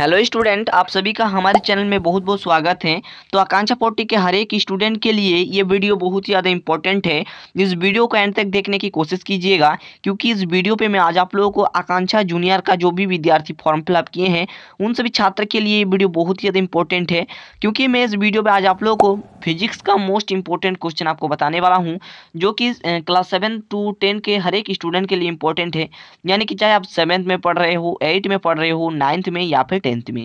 hello student आप सभी का हमारे चैनल में बहुत बहुत स्वागत है तो आकांक्षा पोर्टी के हर एक स्टूडेंट के लिए ये वीडियो बहुत ही ज़्यादा इंपॉर्टेंट है इस वीडियो को एंड तक देखने की कोशिश कीजिएगा क्योंकि इस वीडियो पे मैं आज आप लोगों को आकांक्षा जूनियर का जो भी विद्यार्थी फॉर्म फिलअप किए हैं उन सभी छात्र के लिए ये वीडियो बहुत ही ज़्यादा इंपॉर्टेंट है क्योंकि मैं इस वीडियो में आज आप लोगों को फिजिक्स का मोस्ट इंपॉर्टेंट क्वेश्चन आपको बताने वाला हूँ जो कि क्लास सेवन टू टेन के हर एक स्टूडेंट के लिए इंपॉर्टेंट है यानी कि चाहे आप सेवन्थ में पढ़ रहे हो एट में पढ़ रहे हो नाइन्थ में या फिर टेंथ में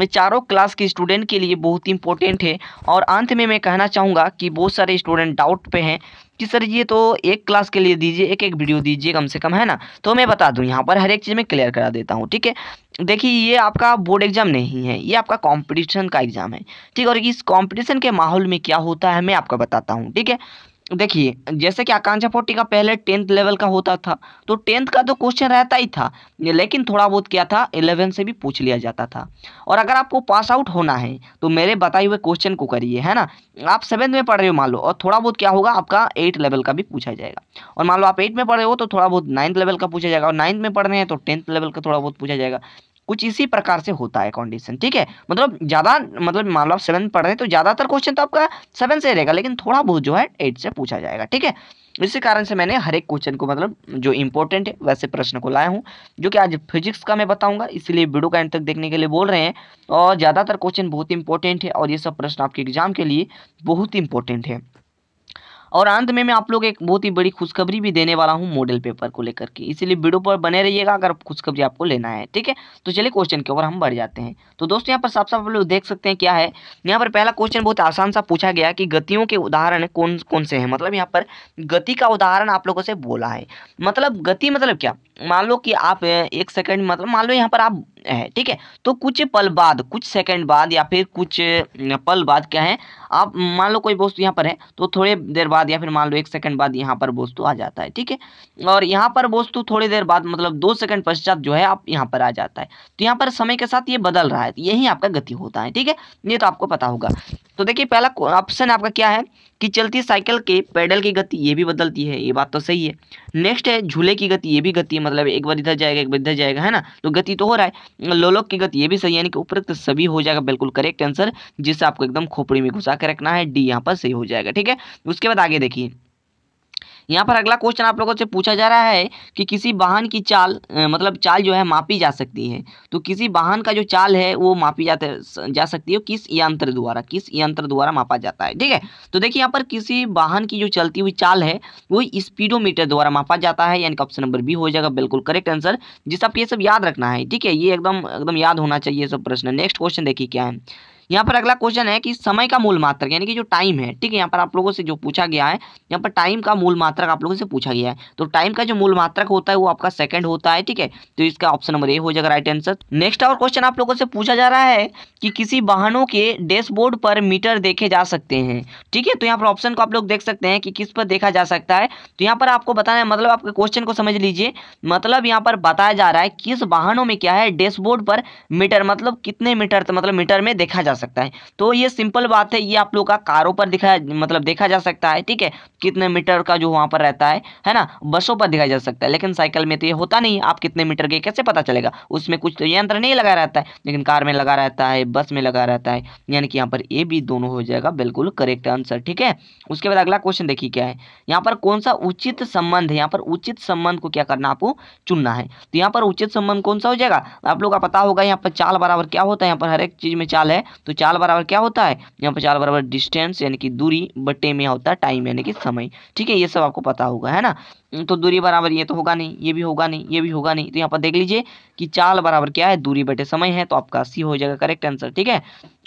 ये चारों क्लास के स्टूडेंट के लिए बहुत इंपॉर्टेंट है और अंत में मैं कहना चाहूँगा कि बहुत सारे स्टूडेंट डाउट पे हैं कि सर ये तो एक क्लास के लिए दीजिए एक एक वीडियो दीजिए कम से कम है ना तो मैं बता दूँ यहाँ पर हर एक चीज़ में क्लियर करा देता हूँ ठीक है देखिए ये आपका बोर्ड एग्जाम नहीं है ये आपका कॉम्पिटिशन का एग्ज़ाम है ठीक और इस कॉम्पिटिशन के माहौल में क्या होता है मैं आपका बताता हूँ ठीक है देखिए जैसे कि आकांक्षा फोर्टी का पहले टेंथ लेवल का होता था तो टेंथ का तो क्वेश्चन रहता ही था लेकिन थोड़ा बहुत क्या था इलेवन से भी पूछ लिया जाता था और अगर आपको पास आउट होना है तो मेरे बताए हुए क्वेश्चन को करिए है ना आप सेवन्थ में पढ़ रहे हो मान लो और थोड़ा बहुत क्या होगा आपका एट लेवल का भी पूछा जाएगा और मान लो आप एट में पढ़ रहे हो तो थोड़ा बहुत नाइन्थ लेवल का पूछा जाएगा और नाइन्थ में पढ़ रहे हैं तो टेंथ लेवल का थोड़ा बहुत पूछा जाएगा कुछ इसी प्रकार से होता है कंडीशन ठीक है मतलब ज़्यादा मतलब मान लो आप सेवन पढ़ रहे हैं तो ज़्यादातर क्वेश्चन तो आपका सेवन से रहेगा लेकिन थोड़ा बहुत जो है एट से पूछा जाएगा ठीक है इसी कारण से मैंने हर एक क्वेश्चन को मतलब जो इंपॉर्टेंट है वैसे प्रश्न को लाया हूँ जो कि आज फिजिक्स का मैं बताऊंगा इसलिए वीडियो का एंड तक देखने के लिए बोल रहे हैं और ज़्यादातर क्वेश्चन बहुत इंपॉर्टेंट है और ये सब प्रश्न आपके एग्जाम के लिए बहुत इंपॉर्टेंट है और अंत में मैं आप लोग एक बहुत ही बड़ी खुशखबरी भी देने वाला हूँ मॉडल पेपर को लेकर के इसीलिए वीडियो पर बने रहिएगा अगर खुशखबरी आपको लेना है ठीक है तो चलिए क्वेश्चन के ऊपर हम बढ़ जाते हैं तो दोस्तों यहाँ पर साफ साफ लोग देख सकते हैं क्या है यहाँ पर पहला क्वेश्चन बहुत आसान सा पूछा गया कि गतियों के उदाहरण कौन कौन से हैं मतलब यहाँ पर गति का उदाहरण आप लोगों से बोला है मतलब गति मतलब क्या मान लो कि आप एक सेकेंड मतलब मान लो यहाँ पर आप है ठीक है तो कुछ पल बाद कुछ सेकेंड बाद या फिर कुछ पल बाद क्या है आप मान लो कोई वस्तु यहाँ पर है तो थोड़े देर बाद या फिर मान लो एक सेकंड बाद यहाँ पर वस्तु आ जाता है ठीक है और यहाँ पर वस्तु थोड़ी देर बाद मतलब दो सेकंड पश्चात जो है आप यहाँ पर आ जाता है तो यहाँ पर समय के साथ ये बदल रहा है तो यही आपका गति होता है ठीक है ये तो आपको पता होगा तो देखिए पहला ऑप्शन आपका क्या है कि चलती साइकिल के पैडल की गति ये भी बदलती है ये बात तो सही है नेक्स्ट है झूले की गति ये भी गति है मतलब एक बार इधर जाएगा एक बार इधर जाएगा है ना तो गति तो हो रहा है लोलोक की गति ये भी सही है यानी कि उपरोक्त सभी हो जाएगा बिल्कुल करेक्ट आंसर जिससे आपको एकदम खोपड़ी में घुसा के रखना है डी यहाँ पर सही हो जाएगा ठीक है उसके बाद आगे देखिए यहाँ पर अगला क्वेश्चन आप लोगों से पूछा जा रहा है कि किसी वाहन की चाल मतलब चाल जो है मापी जा सकती है तो किसी वाहन का जो चाल है वो मापी जाते जा सकती है किस यंत्र द्वारा किस यंत्र द्वारा मापा जाता है ठीक है तो देखिए यहाँ पर किसी वाहन की जो चलती हुई चाल है वो स्पीडोमीटर द्वारा मापा जाता है यानी कि ऑप्शन नंबर बी हो जाएगा बिल्कुल करेक्ट आंसर जिस आप ये सब याद रखना है ठीक है ये एकदम एकदम याद होना चाहिए सब प्रश्न नेक्स्ट क्वेश्चन देखिए क्या है यहाँ पर अगला क्वेश्चन है कि समय का मूल मात्रक यानी कि जो टाइम है ठीक है यहाँ पर आप लोगों से जो पूछा गया है यहाँ पर टाइम का मूल मात्रक आप लोगों से पूछा गया है तो टाइम का जो मूल मात्रक होता है वो आपका सेकंड होता है ठीक है तो इसका ऑप्शन नंबर ए हो जाएगा राइट आंसर नेक्स्ट और क्वेश्चन आप लोगों से पूछा जा रहा है कि किसी वाहनों के डैशबोर्ड पर मीटर देखे जा सकते हैं ठीक है तो यहाँ पर ऑप्शन को आप लोग देख सकते हैं कि किस पर देखा जा सकता है तो यहाँ पर आपको बताना है मतलब आपके क्वेश्चन को समझ लीजिए मतलब यहाँ पर बताया जा रहा है किस वाहनों में क्या है डैशबोर्ड पर मीटर मतलब कितने मीटर तो मतलब मीटर में देखा जा जा सकता है तो ये सिंपल बात है ये आप लोग का कारों पर दिखाया मतलब देखा जा सकता है ठीक है कितने मीटर का जो वहाँ पर रहता है है ना बसों पर दिखाया जा सकता है लेकिन साइकिल में तो ये होता नहीं आप कितने मीटर के कैसे पता चलेगा उसमें कुछ तो यंत्र नहीं लगा रहता है लेकिन कार में लगा रहता है बस में लगा रहता है यानी कि यहाँ पर ये भी दोनों हो जाएगा बिल्कुल करेक्ट आंसर ठीक है उसके बाद अगला क्वेश्चन देखिए क्या है यहाँ पर कौन सा उचित संबंध है यहाँ पर उचित संबंध को क्या करना आपको चुनना है तो यहाँ पर उचित संबंध कौन सा हो जाएगा आप लोग का पता होगा यहाँ पर चाल बराबर क्या होता है यहाँ पर हर एक चीज़ में चाल है तो चाल बराबर क्या होता है यहाँ पर चाल बराबर डिस्टेंस यानी कि दूरी बटे में होता है टाइम यानी कि समय ठीक है ये सब आपको पता होगा है ना तो दूरी बराबर ये तो होगा नहीं ये भी होगा नहीं ये भी होगा नहीं तो यहाँ पर देख लीजिए कि चाल बराबर क्या है दूरी बटे समय है तो आपका सी हो जाएगा करेक्ट आंसर ठीक है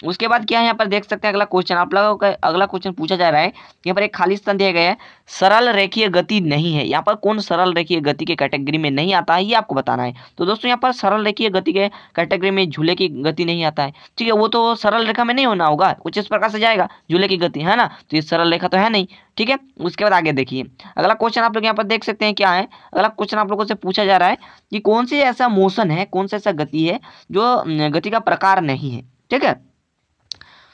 उसके बाद क्या है यहाँ पर देख सकते हैं अगला क्वेश्चन आप लोगों का अगला क्वेश्चन पूछा जा रहा है यहाँ पर एक खाली स्थान दिया गया है सरल रेखीय गति नहीं है यहाँ पर कौन सरल रेखीय गति के कैटेगरी में नहीं आता है ये आपको बताना है तो दोस्तों यहाँ पर सरल रेखीय गति के कैटेगरी में झूले की गति नहीं आता है ठीक है वो तो सरल रेखा में नहीं होना होगा कुछ इस प्रकार से जाएगा झूले की गति है ना तो ये सरल रेखा तो है नहीं ठीक है उसके बाद आगे देखिए अगला क्वेश्चन आप लोग यहाँ पर देख सकते हैं क्या है अगला क्वेश्चन आप लोगों से पूछा जा रहा है कि कौन सी ऐसा मोशन है कौन सा ऐसा गति है जो गति का प्रकार नहीं है ठीक है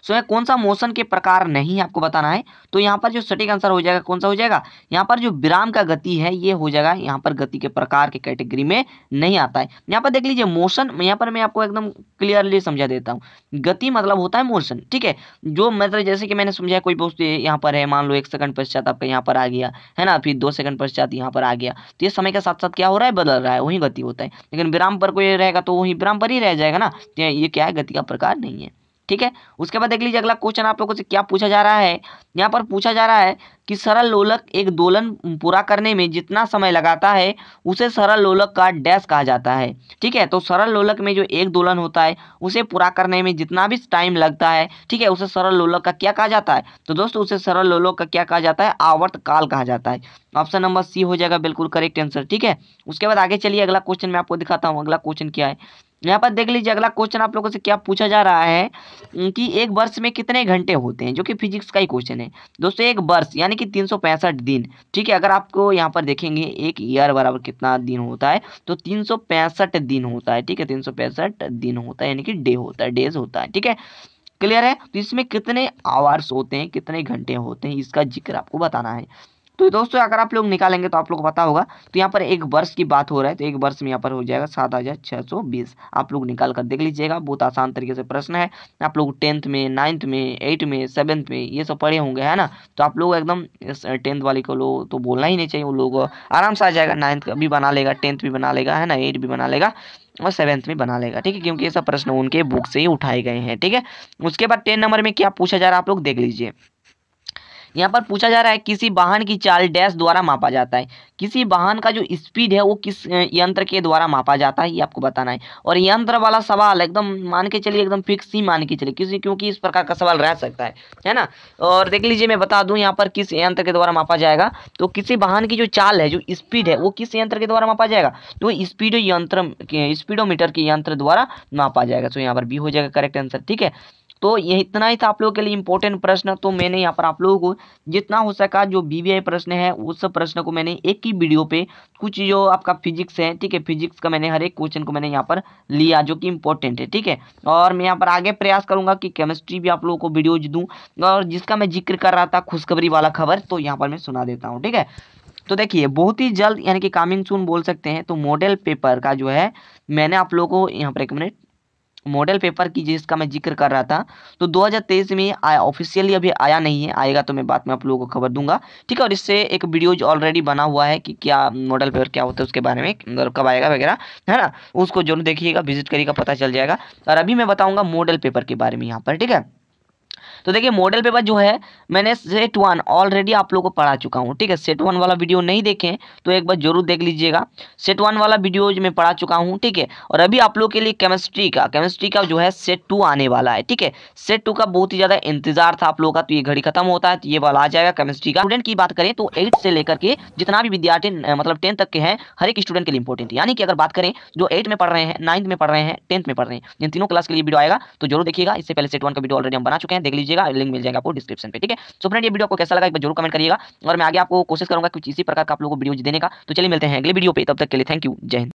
सो यह कौन सा मोशन के प्रकार नहीं है आपको बताना है तो यहाँ पर जो सटीक आंसर हो जाएगा कौन सा हो जाएगा यहाँ पर जो विराम का गति है ये हो जाएगा यहाँ पर गति के प्रकार के कैटेगरी में नहीं आता है यहाँ पर देख लीजिए मोशन यहाँ पर मैं आपको एकदम क्लियरली समझा देता हूँ गति मतलब होता है मोशन ठीक है जो मतलब जैसे कि मैंने समझाया कोई वस्तु यहाँ पर है मान लो एक सेकंड पश्चात आपका यहाँ पर आ गया है ना फिर दो सेकंड पश्चात यहाँ पर आ गया तो ये समय के साथ साथ क्या हो रहा है बदल रहा है वही गति होता है लेकिन विराम पर कोई रहेगा तो वही विराम पर ही रह जाएगा ना तो ये क्या है गति का प्रकार नहीं है ठीक है उसके बाद देख लीजिए अगला क्वेश्चन आप लोगों से क्या पूछा जा रहा है यहाँ पर पूछा जा रहा है कि सरल लोलक एक दोलन पूरा करने में जितना समय लगाता है उसे सरल लोलक का डैश कहा जाता है ठीक है तो सरल लोलक में जो एक दोलन होता है उसे पूरा करने में जितना भी टाइम लगता है ठीक है उसे सरल लोलक का क्या कहा जाता है तो दोस्तों उसे सरल लोलक का क्या कहा जाता है आवर्त काल कहा जाता है ऑप्शन नंबर सी हो जाएगा बिल्कुल करेक्ट आंसर ठीक है उसके बाद आगे चलिए अगला क्वेश्चन मैं आपको दिखाता हूँ अगला क्वेश्चन क्या है यहाँ पर देख लीजिए अगला क्वेश्चन आप लोगों से क्या पूछा जा रहा है कि एक वर्ष में कितने घंटे होते हैं जो कि फिजिक्स का ही क्वेश्चन है दोस्तों एक वर्ष यानी कि तीन दिन ठीक है अगर आपको यहाँ पर देखेंगे एक ईयर बराबर कितना दिन होता है तो तीन दिन होता है ठीक है तीन दिन होता है यानी कि डे होता है डेज होता है ठीक है क्लियर है तो इसमें कितने आवर्स होते हैं कितने घंटे होते हैं इसका जिक्र आपको बताना है तो दोस्तों अगर आप लोग निकालेंगे तो आप लोग पता होगा तो यहाँ पर एक वर्ष की बात हो रहा है तो एक वर्ष में यहाँ पर हो जाएगा सात हज़ार छः सौ बीस आप लोग निकाल कर देख लीजिएगा बहुत आसान तरीके से प्रश्न है आप लोग टेंथ में नाइन्थ में एट में सेवन्थ में ये सब पढ़े होंगे है ना तो आप लोग एकदम टेंथ वाले को लोग तो बोलना ही नहीं चाहिए वो लोग आराम से आ जाएगा नाइन्थ भी बना लेगा टेंथ भी बना लेगा है ना एट भी बना लेगा और सेवेंथ में बना लेगा ठीक है क्योंकि ये सब प्रश्न उनके बुक से ही उठाए गए हैं ठीक है उसके बाद टेन नंबर में क्या पूछा जा रहा है आप लोग देख लीजिए यहाँ पर पूछा जा रहा है किसी वाहन की चाल डैश द्वारा मापा जाता है किसी वाहन का जो स्पीड है वो किस यंत्र के द्वारा मापा जाता है ये आपको बताना है और यंत्र वाला सवाल एकदम मान के चलिए एकदम फिक्स ही मान के चलिए किसी क्योंकि इस प्रकार का सवाल रह सकता है है ना और देख लीजिए मैं बता दूँ यहाँ पर किस यंत्र के द्वारा मापा जाएगा तो किसी वाहन की जो चाल है जो स्पीड है वो किस यंत्र के द्वारा मापा जाएगा तो स्पीडो यंत्र स्पीडोमीटर के यंत्र द्वारा मापा जाएगा तो यहाँ पर बी हो जाएगा करेक्ट आंसर ठीक है तो ये इतना ही था आप लोगों के लिए इंपॉर्टेंट प्रश्न तो मैंने यहाँ पर आप लोगों को जितना हो सका जो बीबीआई प्रश्न है उस सब प्रश्न को मैंने एक ही वीडियो पे कुछ जो आपका फिजिक्स है ठीक है फिजिक्स का मैंने हर एक क्वेश्चन को मैंने यहाँ पर लिया जो कि इंपॉर्टेंट है ठीक है और मैं यहाँ पर आगे प्रयास करूँगा कि केमिस्ट्री भी आप लोगों को वीडियो दूँ और जिसका मैं जिक्र कर रहा था खुशखबरी वाला खबर तो यहाँ पर मैं सुना देता हूँ ठीक है तो देखिए बहुत ही जल्द यानी कि कामिंग सुन बोल सकते हैं तो मॉडल पेपर का जो है मैंने आप लोगों को यहाँ पर एक मिनट मॉडल पेपर की जिसका मैं जिक्र कर रहा था तो 2023 में ऑफिशियली अभी आया नहीं है आएगा तो मैं बाद में आप लोगों को खबर दूंगा ठीक है और इससे एक वीडियो ऑलरेडी बना हुआ है कि क्या मॉडल पेपर क्या होता है उसके बारे में मतलब कब आएगा वगैरह है ना उसको जरूर देखिएगा विजिट करिएगा पता चल जाएगा और अभी मैं बताऊँगा मॉडल पेपर के बारे में यहाँ पर ठीक है तो देखिए मॉडल पेपर जो है मैंने सेट वन ऑलरेडी आप लोगों को पढ़ा चुका हूँ ठीक है सेट वन वाला वीडियो नहीं देखें तो एक बार जरूर देख लीजिएगा सेट वन वाला वीडियो मैं पढ़ा चुका हूँ ठीक है और अभी आप लोग के लिए केमिस्ट्री का केमिस्ट्री का जो है सेट टू आने वाला है ठीक है सेट टू का बहुत ही ज़्यादा इंतजार था आप लोगों का तो ये घड़ी खत्म होता है तो ये वाला आ जाएगा केमिस्ट्री का स्टूडेंट की बात करें तो एट से लेकर के जितना भी विद्यार्थी मतलब टेंथ तक के हैं हर एक स्टूडेंट के लिए इंपॉर्टेंट यानी कि अगर बात करें जो एट में पढ़ रहे हैं नाइन्थ में पढ़ रहे हैं टेंथ में पढ़ रहे हैं जिन तीनों क्लास के लिए वीडियो आएगा तो जरूर देखिएगा इससे पहले सेट वन का वीडियो ऑलरेडी हम बना चुके हैं देख लीजिए कीजिएगा लिंक मिल जाएगा आपको डिस्क्रिप्शन पे ठीक है सो फ्रेंड ये वीडियो आपको कैसा लगा एक बार जरूर कमेंट करिएगा और मैं आगे आपको कोशिश करूंगा कुछ इसी प्रकार का आप लोगों को वीडियो देने का तो चलिए मिलते हैं अगले वीडियो पे तब तक के लिए थैंक यू जय हिंद